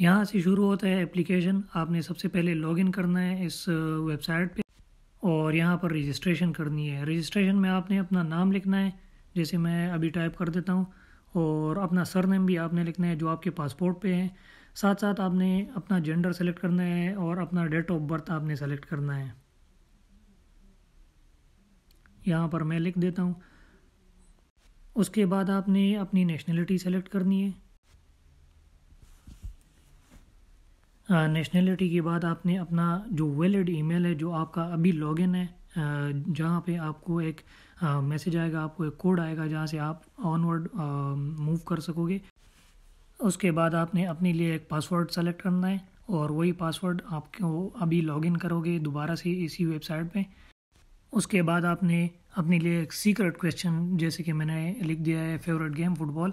यहाँ से शुरू होता है एप्लीकेशन आपने सबसे पहले लॉगिन करना है इस वेबसाइट पे और यहाँ पर रजिस्ट्रेशन करनी है रजिस्ट्रेशन में आपने अपना नाम लिखना है जैसे मैं अभी टाइप कर देता हूँ और अपना सरनेम भी आपने लिखना है जो आपके पासपोर्ट पे है साथ साथ आपने अपना जेंडर सेलेक्ट करना है और अपना डेट ऑफ बर्थ आपने सेलेक्ट करना है यहाँ पर मैं लिख देता हूँ उसके बाद आपने अपनी नेशनलिटी सेलेक्ट करनी है नेशनलिटी के बाद आपने अपना जो वैलिड ईमेल है जो आपका अभी लॉगिन है जहाँ पे आपको एक मैसेज आएगा आपको एक कोड आएगा जहाँ से आप ऑनवर्ड मूव कर सकोगे उसके बाद आपने अपने लिए एक पासवर्ड सेलेक्ट करना है और वही पासवर्ड आपको अभी लॉगिन करोगे दोबारा से इसी वेबसाइट पे उसके बाद आपने अपने लिए एक सीक्रेट क्वेश्चन जैसे कि मैंने लिख दिया है फेवरेट गेम फुटबॉल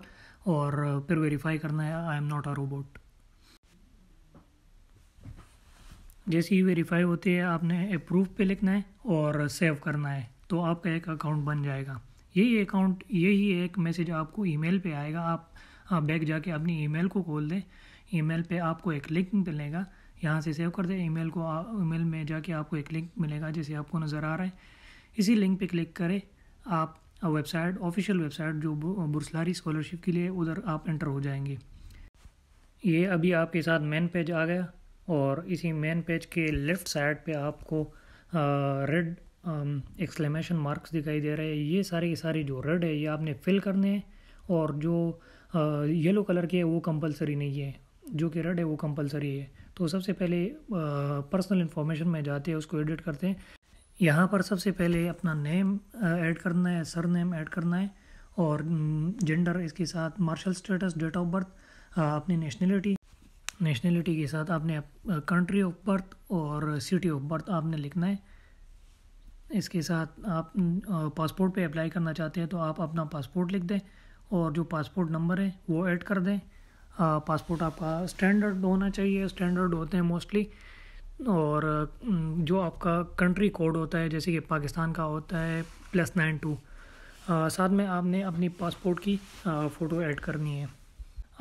और फिर वेरीफाई करना है I am not a robot जैसे ही वेरीफाई होते हैं आपने अप्रूव पे लिखना है और सेव करना है तो आपका एक अकाउंट बन जाएगा यही अकाउंट यही एक मैसेज आपको ईमेल पे आएगा आप बैग जाके अपनी ईमेल को खोल दें ईमेल पे आपको एक लिंक मिलेगा यहाँ से सेव कर दें ईमेल को ईमेल में जाके आपको एक लिंक मिलेगा जैसे आपको नज़र आ रहा है इसी लिंक पे क्लिक करें आप वेबसाइट ऑफिशियल वेबसाइट जो बुरसलारी स्कॉलरशिप के लिए उधर आप एंटर हो जाएंगे ये अभी आपके साथ मेन पेज आ गया और इसी मेन पेज के लेफ़्ट साइड पे आपको रेड एक्सक्लेमेशन मार्क्स दिखाई दे रहे हैं ये सारे के सारे जो रेड है ये आपने फिल करने हैं और जो येलो कलर के है वो कंपलसरी नहीं है जो कि रेड है वो कंपलसरी है तो सबसे पहले पर्सनल इन्फॉर्मेशन में जाते हैं उसको एडिट करते हैं यहाँ पर सबसे पहले अपना नेम ऐड करना है सर नेम ऐड करना है और जेंडर mm, इसके साथ marital status date of birth अपनी नेशनलिटी नेशनलिटी के साथ आपने कंट्री ऑफ बर्थ और सिटी ऑफ बर्थ आपने लिखना है इसके साथ आप पासपोर्ट पे अप्लाई करना चाहते हैं तो आप अपना पासपोर्ट लिख दें और जो पासपोर्ट नंबर है वो ऐड कर दें पासपोर्ट आपका स्टैंडर्ड होना चाहिए स्टैंडर्ड होते हैं मोस्टली और जो आपका कंट्री कोड होता है जैसे कि पाकिस्तान का होता है प्लस नाइन टू साथ में आपने अपनी पासपोर्ट की फ़ोटो ऐड करनी है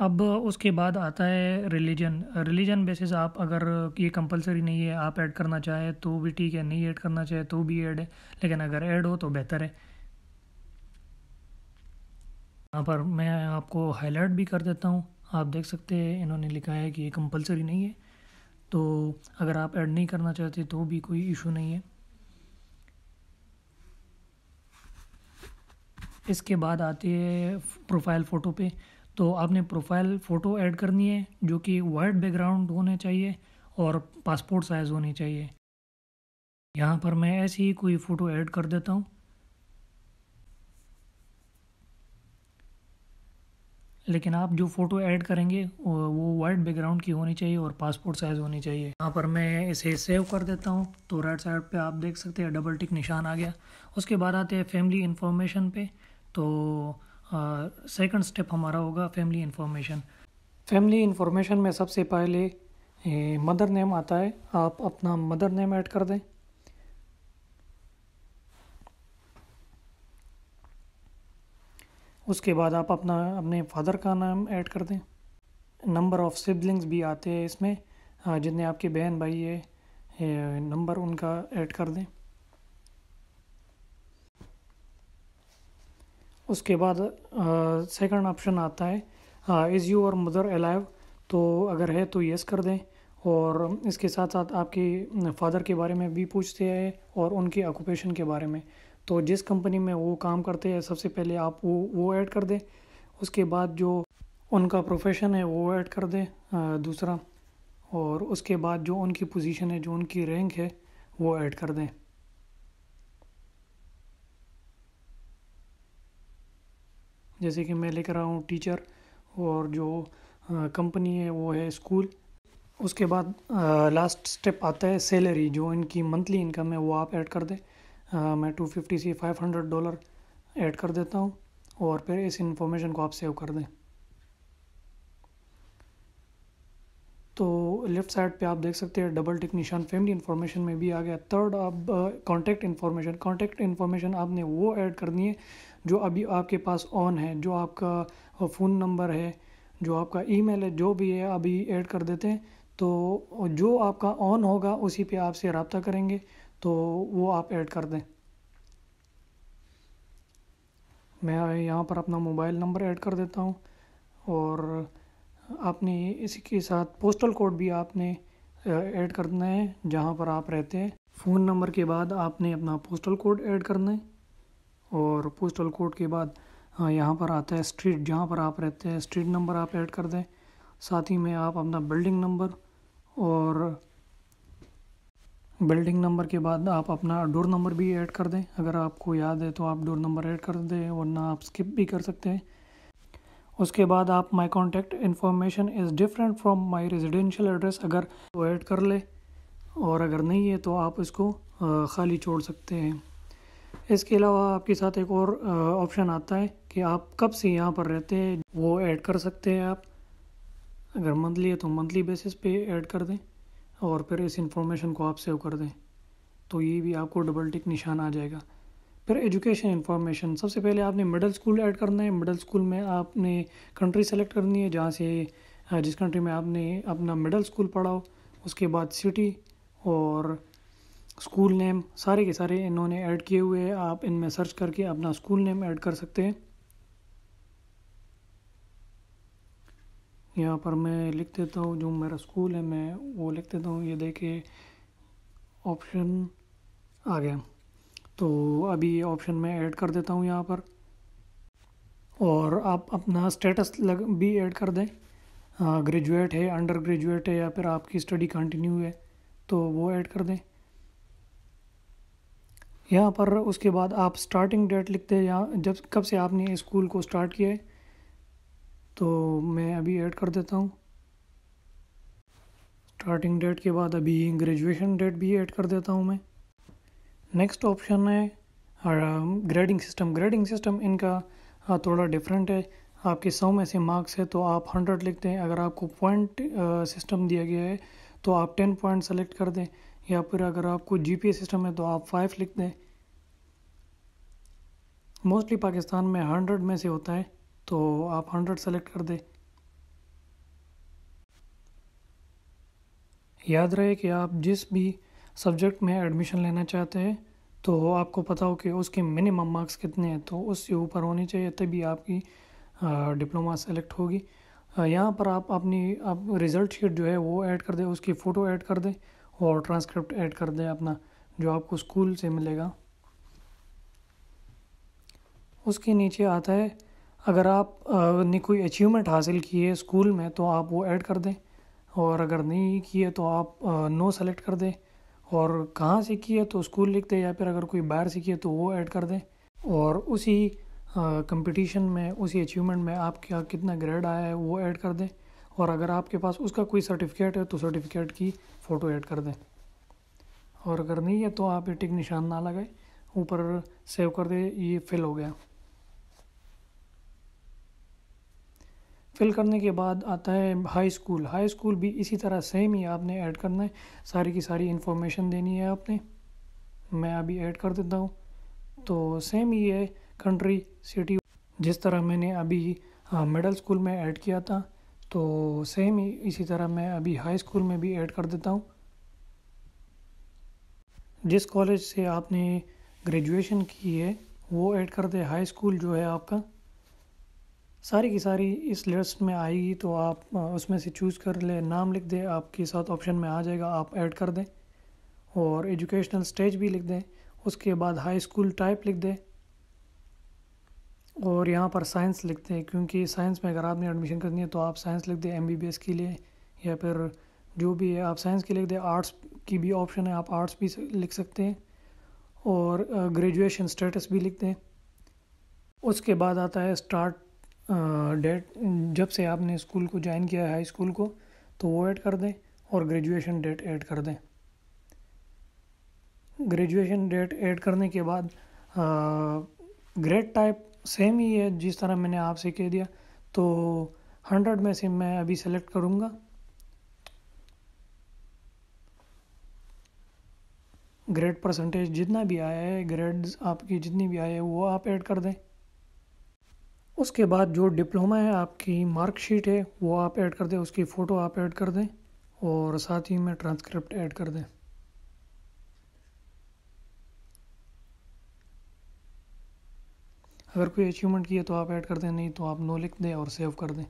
अब उसके बाद आता है रिलीजन रिलीजन बेसिस आप अगर ये कंपलसरी नहीं है आप ऐड करना चाहे तो भी ठीक है नहीं ऐड करना चाहे तो भी ऐड है लेकिन अगर ऐड हो तो बेहतर है यहाँ पर मैं आपको हाईलाइट भी कर देता हूँ आप देख सकते हैं इन्होंने लिखा है कि ये कंपलसरी नहीं है तो अगर आप ऐड नहीं करना चाहते तो भी कोई इशू नहीं है इसके बाद आती है प्रोफाइल फ़ोटो पे तो आपने प्रोफाइल फ़ोटो ऐड करनी है जो कि वाइट बैकग्राउंड होने चाहिए और पासपोर्ट साइज़ होनी चाहिए यहाँ पर मैं ऐसी ही कोई फ़ोटो ऐड कर देता हूँ लेकिन आप जो फ़ोटो ऐड करेंगे वो वाइट बैकग्राउंड की होनी चाहिए और पासपोर्ट साइज़ होनी चाहिए यहाँ पर मैं इसे सेव कर देता हूँ तो राइट साइड पे आप देख सकते हैं डबल टिक निशान आ गया उसके बाद आते हैं फैमिली इन्फॉर्मेशन पे तो सेकंड स्टेप हमारा होगा फैमिली इन्फॉर्मेशन फैमिली इन्फॉर्मेशन में सबसे पहले मदर नेम आता है आप अपना मदर नेम ऐड कर दें उसके बाद आप अपना अपने फादर का नाम ऐड कर दें नंबर ऑफ़ सिबलिंग्स भी आते हैं इसमें जितने आपके बहन भाई है नंबर उनका ऐड कर दें उसके बाद सेकंड ऑप्शन आता है is your mother alive तो अगर है तो यस कर दें और इसके साथ साथ आपके फादर के बारे में भी पूछते हैं और उनके ऑक्यूपेशन के बारे में तो जिस कंपनी में वो काम करते हैं सबसे पहले आप वो वो ऐड कर दें उसके बाद जो उनका प्रोफेशन है वो ऐड कर दें दूसरा और उसके बाद जो उनकी पोजीशन है जो उनकी रैंक है वो ऐड कर दें जैसे कि मैं लेकर रहा हूँ टीचर और जो कंपनी है वो है स्कूल उसके बाद लास्ट स्टेप आता है सैलरी जो इनकी मंथली इनकम है वो आप ऐड कर दें मैं टू फिफ्टी से फाइव हंड्रेड डॉलर ऐड कर देता हूँ और फिर इस इंफॉर्मेशन को आप सेव कर दें तो लेफ्ट साइड पे आप देख सकते हैं डबल टिक निशान फैमिली इन्फॉर्मेशन में भी आ गया थर्ड आप कॉन्टैक्ट इन्फॉर्मेशन कॉन्टैक्ट इन्फॉर्मेशन आपने वो ऐड करनी है जो अभी आपके पास ऑन है जो आपका फ़ोन uh, नंबर है जो आपका ईमेल है जो भी है अभी ऐड कर देते हैं तो जो आपका ऑन होगा उसी पे आपसे रबता करेंगे तो वो आप ऐड कर दें मैं यहाँ पर अपना मोबाइल नंबर ऐड कर देता हूँ और आपने इसी के साथ पोस्टल कोड भी आपने ऐड करना है जहाँ पर आप रहते हैं फ़ोन नंबर के बाद आपने अपना पोस्टल कोड ऐड करना है और पोस्टल कोड के बाद हाँ, यहाँ पर आता है स्ट्रीट जहाँ पर आप रहते हैं स्ट्रीट नंबर आप ऐड कर दें साथ ही में आप अपना बिल्डिंग नंबर और बिल्डिंग नंबर के बाद आप अपना डोर नंबर भी ऐड कर दें अगर आपको याद है तो आप डोर नंबर ऐड कर दें वरना आप स्किप भी कर सकते हैं उसके बाद आप my contact information is different from my residential address अगर वो ऐड कर ले और अगर नहीं है तो आप इसको खाली छोड़ सकते हैं इसके अलावा आपके साथ एक और ऑप्शन आता है कि आप कब से यहाँ पर रहते हैं वो ऐड कर सकते हैं आप अगर मंथली है तो मंथली बेसिस पे ऐड कर दें और फिर इस इंफॉर्मेशन को आप सेव कर दें तो ये भी आपको डबल टिक निशान आ जाएगा फिर एजुकेशन इंफॉर्मेशन सबसे पहले आपने मिडल स्कूल ऐड करना है मिडल स्कूल में आपने कंट्री सेलेक्ट करनी है जहाँ से जिस कंट्री में आपने अपना मिडल स्कूल पढ़ाओ उसके बाद सिटी और स्कूल नेम सारे के सारे इन्होंने ऐड किए हुए हैं आप इनमें सर्च करके अपना स्कूल नेम ऐड कर सकते हैं यहाँ पर मैं लिख देता हूँ जो मेरा स्कूल है मैं वो लिख देता हूँ ये देखे ऑप्शन आ गया तो अभी ऑप्शन में ऐड कर देता हूँ यहाँ पर और आप अपना स्टेटस लग भी ऐड कर दें ग्रेजुएट है अंडर ग्रेजुएट है या फिर आपकी स्टडी कंटिन्यू है तो वो ऐड कर दें यहाँ पर उसके बाद आप स्टार्टिंग डेट लिख दें यहाँ जब कब से आपने स्कूल को स्टार्ट किया है तो मैं अभी ऐड कर देता हूँ स्टार्टिंग डेट के बाद अभी ग्रेजुएशन डेट भी ऐड कर देता हूँ मैं नेक्स्ट ऑप्शन है ग्रेडिंग सिस्टम ग्रेडिंग सिस्टम इनका uh, थोड़ा डिफरेंट है आपके सौ में से मार्क्स है तो आप हंड्रेड लिखते हैं अगर आपको पॉइंट सिस्टम uh, दिया गया है तो आप टेन पॉइंट सेलेक्ट कर दें या फिर अगर आपको जी सिस्टम है तो आप फाइव लिख दें मोस्टली पाकिस्तान में हंड्रेड में से होता है तो आप हंड्रेड सेलेक्ट कर दें याद रहे कि आप जिस भी सब्जेक्ट में एडमिशन लेना चाहते हैं तो आपको पता हो कि उसके मिनिमम मार्क्स कितने हैं तो उससे ऊपर होने चाहिए तभी आपकी डिप्लोमा सेलेक्ट होगी यहाँ पर आप अपनी आप रिज़ल्ट शीट जो है वो ऐड कर दें उसकी फ़ोटो ऐड कर दें और ट्रांसक्रिप्ट ऐड कर दें अपना जो आपको स्कूल से मिलेगा उसके नीचे आता है अगर आप ने कोई अचीवमेंट हासिल की है स्कूल में तो आप वो ऐड कर दें और अगर नहीं किए तो आप नो सेलेक्ट कर दें और कहाँ से की है तो स्कूल लिख दें या फिर अगर कोई बाहर से किया तो वो ऐड कर दें और उसी कंपटीशन में उसी अचीवमेंट में आपका कितना ग्रेड आया है वो ऐड कर दें और अगर आपके पास उसका कोई सर्टिफिकेट है तो सर्टिफिकेट की फ़ोटो ऐड कर दें और अगर नहीं है तो आप ये टिक निशान ना लगाए ऊपर सेव कर दें ये फिल हो गया फिल करने के बाद आता है हाई स्कूल हाई स्कूल भी इसी तरह सेम ही आपने ऐड करना है सारी की सारी इन्फॉर्मेशन देनी है आपने मैं अभी ऐड कर देता हूँ तो सेम ही है कंट्री सिटी जिस तरह मैंने अभी मिडल हाँ, स्कूल में ऐड किया था तो सेम ही इसी तरह मैं अभी हाई स्कूल में भी ऐड कर देता हूँ जिस कॉलेज से आपने ग्रेजुएशन की है वो ऐड कर दे हाई स्कूल जो है आपका सारी की सारी इस लिस्ट में आएगी तो आप उसमें से चूज़ कर ले नाम लिख दें आपके साथ ऑप्शन में आ जाएगा आप ऐड कर दें और एजुकेशनल स्टेज भी लिख दें उसके बाद हाई स्कूल टाइप लिख दें और यहाँ पर साइंस लिख दें क्योंकि साइंस में अगर आपने एडमिशन करनी है तो आप साइंस लिख दें एम के लिए या फिर जो भी है आप साइंस के लिख दें आर्ट्स की भी ऑप्शन है आप आर्ट्स भी लिख सकते हैं और ग्रेजुएशन स्टेटस भी लिख दें उसके बाद आता है स्टार्ट डेट जब से आपने स्कूल को ज्वाइन किया है हाई स्कूल को तो वो ऐड कर दें और ग्रेजुएशन डेट ऐड कर दें ग्रेजुएशन डेट ऐड करने के बाद ग्रेड टाइप सेम ही है जिस तरह मैंने आपसे कह दिया तो हंड्रेड में से मैं अभी सेलेक्ट करूँगा ग्रेड परसेंटेज जितना भी आया है ग्रेड्स आपकी जितनी भी आए हैं वो आप ऐड कर दें उसके बाद जो डिप्लोमा है आपकी मार्कशीट है वो आप ऐड कर दें उसकी फ़ोटो आप ऐड कर दें और साथ ही में ट्रांसक्रिप्ट ऐड कर दें अगर कोई अचीवमेंट की है तो आप ऐड कर दें नहीं तो आप नो लिख दें और सेव कर दें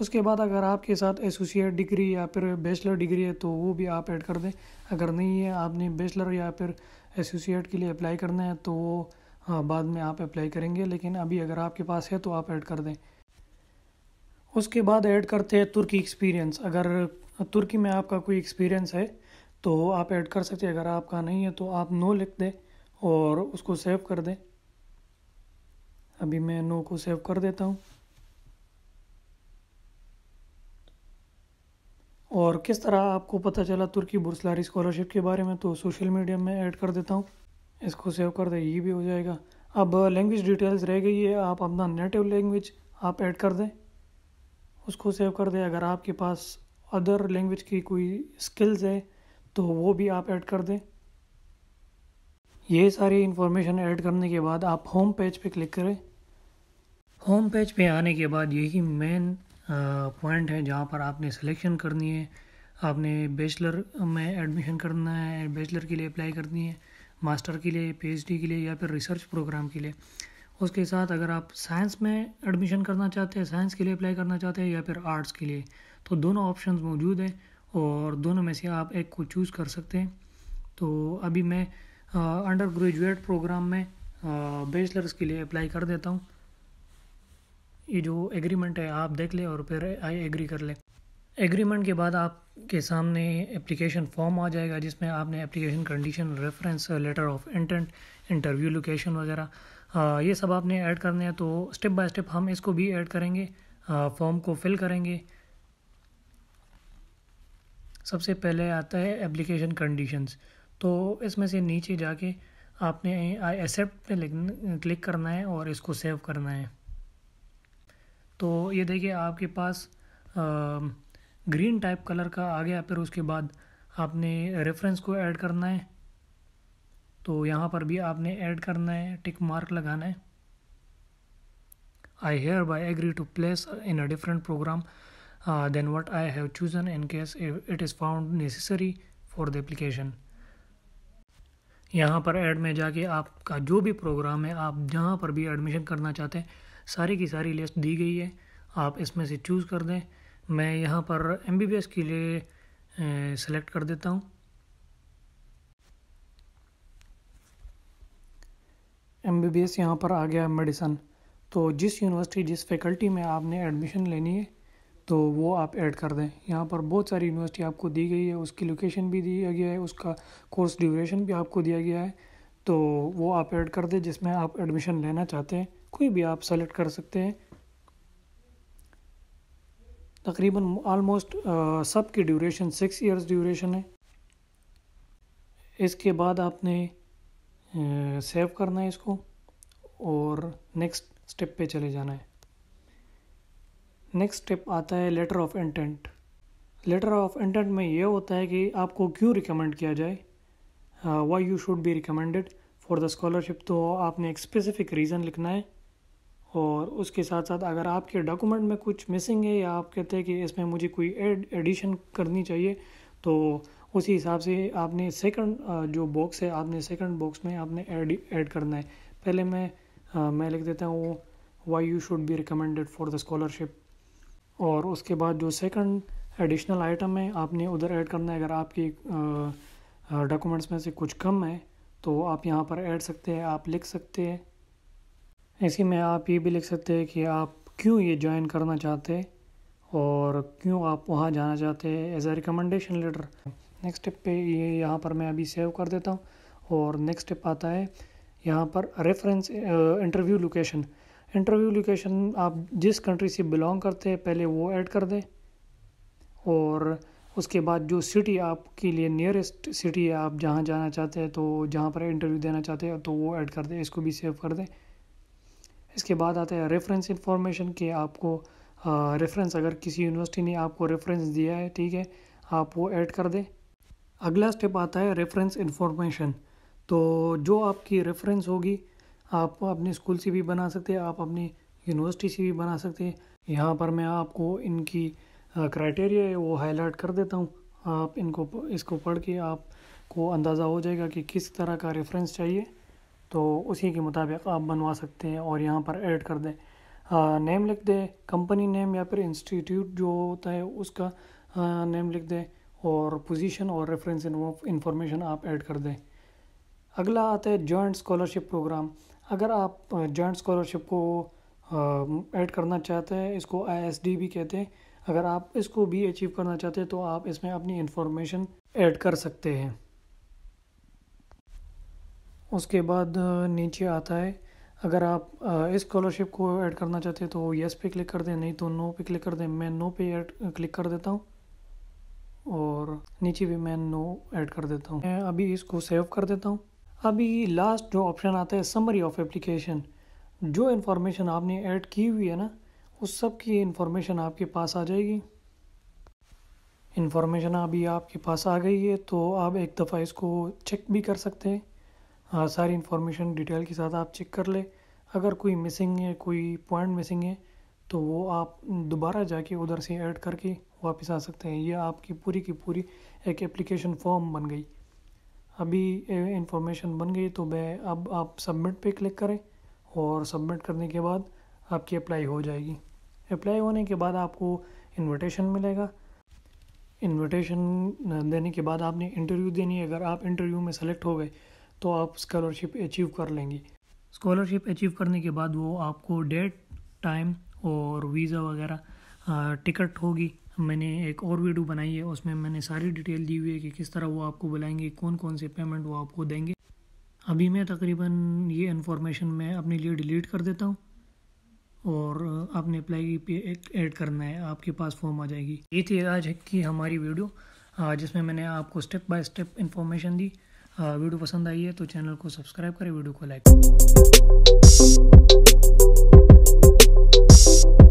उसके बाद अगर आपके साथ एसोसिएट डिग्री या फिर बैचलर डिग्री है तो वो भी आप ऐड कर दें अगर नहीं है आपने बैचलर या फिर एसोसिएट के लिए अप्लाई करना है तो वो हाँ, बाद में आप अप्लाई करेंगे लेकिन अभी अगर आपके पास है तो आप ऐड कर दें उसके बाद ऐड करते हैं तुर्की एक्सपीरियंस अगर तुर्की में आपका कोई एक्सपीरियंस है तो आप ऐड कर सकते हैं अगर आपका नहीं है तो आप नो लिख दें और उसको सेव कर दें अभी मैं नो को सेव कर देता हूँ और किस तरह आपको पता चला तुर्की बुरसलारी स्कॉलरशिप के बारे में तो सोशल मीडिया में ऐड कर देता हूँ इसको सेव कर दें ये भी हो जाएगा अब लैंग्वेज uh, डिटेल्स रह गई है आप अपना नेटिव लैंग्वेज आप ऐड कर दें उसको सेव कर दें अगर आपके पास अदर लैंग्वेज की कोई स्किल्स है तो वो भी आप ऐड कर दें ये सारी इंफॉर्मेशन ऐड करने के बाद आप होम पेज पे क्लिक करें होम पेज पे आने के बाद यही मेन पॉइंट uh, है जहाँ पर आपने सिलेक्शन करनी है आपने बैचलर में एडमिशन करना है बैचलर के लिए अप्लाई करनी है मास्टर के लिए पीएचडी के लिए या फिर रिसर्च प्रोग्राम के लिए उसके साथ अगर आप साइंस में एडमिशन करना चाहते हैं साइंस के लिए अप्लाई करना चाहते हैं या फिर आर्ट्स के लिए तो दोनों ऑप्शन मौजूद हैं और दोनों में से आप एक को चूज़ कर सकते हैं तो अभी मैं अंडर ग्रेजुएट प्रोग्राम में बैचलर्स के लिए अप्लाई कर देता हूँ ये जो एग्रीमेंट है आप देख लें और फिर आई एग्री कर ले एग्रीमेंट के बाद आप के सामने एप्लीकेशन फॉर्म आ जाएगा जिसमें आपने application condition reference letter of intent interview location वगैरह ये सब आपने ऐड करने हैं तो स्टेप बाय स्टेप हम इसको भी ऐड करेंगे फॉर्म को फिल करेंगे सबसे पहले आता है एप्लीकेशन कंडीशंस तो इसमें से नीचे जाके आपने आई एक्सेप्ट पे क्लिक करना है और इसको सेव करना है तो ये देखिए आपके पास आ, ग्रीन टाइप कलर का आ गया फिर उसके बाद आपने रेफरेंस को ऐड करना है तो यहाँ पर भी आपने ऐड करना है टिक मार्क लगाना है I hereby agree to place in a different program than what I have chosen in case it is found necessary for the application यहाँ पर ऐड में जाके आपका जो भी प्रोग्राम है आप जहाँ पर भी एडमिशन करना चाहते हैं सारी की सारी लिस्ट दी गई है आप इसमें से चूज़ कर दें मैं यहाँ पर एम के लिए सेलेक्ट कर देता हूँ एम बी बी एस यहाँ पर आ गया मेडिसन तो जिस यूनिवर्सिटी जिस फैकल्टी में आपने एडमिशन लेनी है तो वो आप ऐड कर दें यहाँ पर बहुत सारी यूनिवर्सिटी आपको दी गई है उसकी लोकेशन भी दिया गया है उसका कोर्स ड्यूरेशन भी आपको दिया गया है तो वो आप ऐड कर दें जिसमें आप एडमिशन लेना चाहते हैं कोई भी आप सेलेक्ट कर सकते हैं तकरीबन आलमोस्ट सब की ड्यूरेशन सिक्स इयर्स ड्यूरेशन है इसके बाद आपने सेव uh, करना है इसको और नेक्स्ट स्टेप पे चले जाना है नेक्स्ट स्टेप आता है letter of intent letter of intent में यह होता है कि आपको क्यों रिकमेंड किया जाए why you should be recommended for the scholarship तो आपने एक स्पेसिफिक रीज़न लिखना है और उसके साथ साथ अगर आपके डॉक्यूमेंट में कुछ मिसिंग है या आप कहते हैं कि इसमें मुझे कोई एड एडिशन करनी चाहिए तो उसी हिसाब से आपने सेकंड जो बॉक्स है आपने सेकंड बॉक्स में आपने एड ऐड करना है पहले मैं आ, मैं लिख देता हूँ why you should be recommended for the scholarship और उसके बाद जो सेकंड एडिशनल आइटम है आपने उधर ऐड करना है अगर आपकी डॉक्यूमेंट्स में से कुछ कम है तो आप यहाँ पर ऐड सकते हैं आप लिख सकते हैं इसी में आप ये भी लिख सकते हैं कि आप क्यों ये ज्वाइन करना चाहते और क्यों आप वहाँ जाना चाहते हैं as a recommendation letter next step पे ये यहाँ पर मैं अभी सेव कर देता हूँ और नेक्स्ट स्टेप आता है यहाँ पर reference interview location interview location आप जिस कंट्री से बिलोंग करते हैं पहले वो ऐड कर दें और उसके बाद जो सिटी आपके लिए नियरेस्ट सिटी है आप जहाँ जाना चाहते हैं तो जहाँ पर इंटरव्यू देना चाहते हैं तो वो ऐड कर दें इसको भी सेव कर दें इसके बाद आता है रेफरेंस इन्फॉर्मेशन के आपको रेफरेंस अगर किसी यूनिवर्सिटी ने आपको रेफरेंस दिया है ठीक है आप वो ऐड कर दें अगला स्टेप आता है रेफरेंस इन्फॉर्मेशन तो जो आपकी रेफरेंस होगी आप अपने स्कूल से भी बना सकते हैं आप अपनी यूनिवर्सिटी से भी बना सकते हैं यहाँ पर मैं आपको इनकी क्राइटेरिया है वो हाईलाइट कर देता हूँ आप इनको इसको पढ़ के आपको अंदाज़ा हो जाएगा कि किस तरह का रेफरेंस चाहिए तो उसी के मुताबिक आप बनवा सकते हैं और यहाँ पर ऐड कर दें नेम लिख दें कंपनी नेम या फिर इंस्टीट्यूट जो होता है उसका नेम लिख दें और पोजीशन और रेफरेंस इंफॉर्मेशन आप ऐड कर दें अगला आता है जॉइंट स्कॉलरशिप प्रोग्राम अगर आप जॉइंट स्कॉलरशिप को ऐड करना चाहते हैं इसको आई भी कहते हैं अगर आप इसको भी अचीव करना चाहते हैं तो आप इसमें अपनी इन्फॉर्मेशन ऐड कर सकते हैं उसके बाद नीचे आता है अगर आप इस स्कॉलरशिप को ऐड करना चाहते हैं तो यस पे क्लिक कर दें नहीं तो नो पे क्लिक कर दें मैं नो पे ऐड क्लिक कर देता हूँ और नीचे भी मैं नो ऐड कर देता हूँ मैं अभी इसको सेव कर देता हूँ अभी लास्ट जो ऑप्शन आता है समरी ऑफ एप्लीकेशन जो इन्फॉर्मेशन आपने ऐड की हुई है ना उस सब की इन्फॉर्मेशन आपके पास आ जाएगी इन्फॉर्मेशन अभी आपके पास आ गई है तो आप एक दफ़ा इसको चेक भी कर सकते हैं आ, हाँ, सारी इन्फॉर्मेशन डिटेल के साथ आप चेक कर ले अगर कोई मिसिंग है कोई पॉइंट मिसिंग है तो वो आप दोबारा जाके उधर से ऐड करके वापस आ सकते हैं ये आपकी पूरी की पूरी एक एप्लीकेशन फॉर्म बन गई अभी इंफॉर्मेशन बन गई तो मैं अब आप सबमिट पे क्लिक करें और सबमिट करने के बाद आपकी अप्लाई हो जाएगी अप्लाई होने के बाद आपको इनविटेशन मिलेगा इनविटेशन देने के बाद आपने इंटरव्यू देनी है अगर आप इंटरव्यू में सेलेक्ट हो गए तो आप स्कॉलरशिप अचीव कर लेंगे स्कॉलरशिप अचीव करने के बाद वो आपको डेट टाइम और वीज़ा वगैरह टिकट होगी मैंने एक और वीडियो बनाई है उसमें मैंने सारी डिटेल दी हुई है कि किस तरह वो आपको बुलाएंगे कौन कौन से पेमेंट वो आपको देंगे अभी मैं तकरीबन ये इन्फॉर्मेशन मैं अपने लिए डिलीट कर देता हूँ और आपने अप्लाई पे ऐड करना है आपके पास फॉर्म आ जाएगी ये थी आज की हमारी वीडियो जिसमें मैंने आपको स्टेप बाय स्टेप इन्फॉर्मेशन दी हाँ, वीडियो पसंद आई है तो चैनल को सब्सक्राइब करें वीडियो को लाइक